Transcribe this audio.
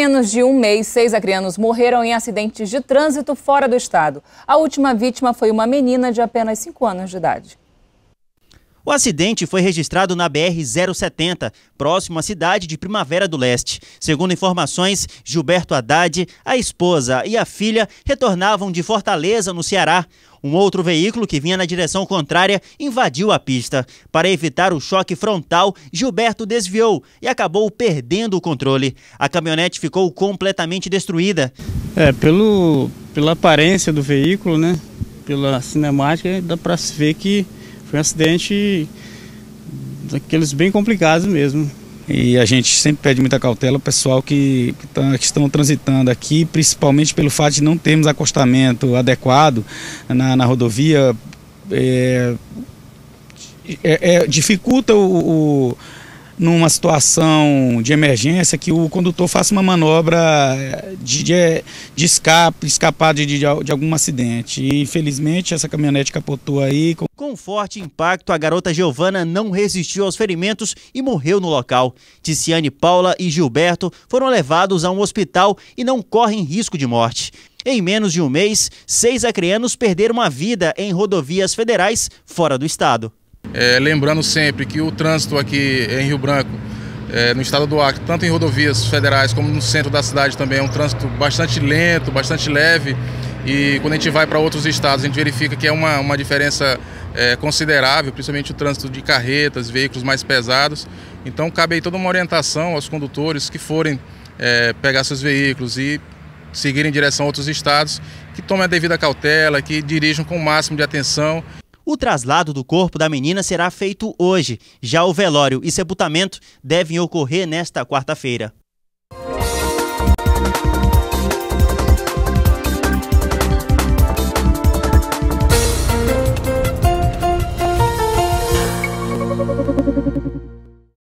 menos de um mês, seis acreanos morreram em acidentes de trânsito fora do estado. A última vítima foi uma menina de apenas 5 anos de idade. O acidente foi registrado na BR-070, próximo à cidade de Primavera do Leste. Segundo informações, Gilberto Haddad, a esposa e a filha retornavam de Fortaleza, no Ceará. Um outro veículo que vinha na direção contrária invadiu a pista. Para evitar o choque frontal, Gilberto desviou e acabou perdendo o controle. A caminhonete ficou completamente destruída. É, pelo, pela aparência do veículo, né? Pela cinemática, dá para se ver que foi um acidente daqueles bem complicados mesmo. E a gente sempre pede muita cautela ao pessoal que, que, tá, que, estão transitando aqui, principalmente pelo fato de não termos acostamento adequado na, na rodovia. É, é, é, dificulta o, o numa situação de emergência que o condutor faça uma manobra eh, de, de, eh, de escape, escapar de, de, de, algum acidente. E infelizmente essa caminhonete capotou aí. Com forte impacto, a garota Giovana não resistiu aos ferimentos e morreu no local. Ticiane Paula e Gilberto foram levados a um hospital e não correm risco de morte. Em menos de um mês, seis acreanos perderam a vida em rodovias federais fora do estado. É, lembrando sempre que o trânsito aqui em Rio Branco, é, no estado do Acre, tanto em rodovias federais como no centro da cidade também, é um trânsito bastante lento, bastante leve. E quando a gente vai para outros estados, a gente verifica que é uma, uma diferença é, considerável, principalmente o trânsito de carretas, veículos mais pesados. Então, cabe aí toda uma orientação aos condutores que forem é, pegar seus veículos e seguirem em direção a outros estados, que tomem a devida cautela, que dirijam com o máximo de atenção o traslado do corpo da menina será feito hoje, já o velório e sepultamento devem ocorrer nesta quarta-feira.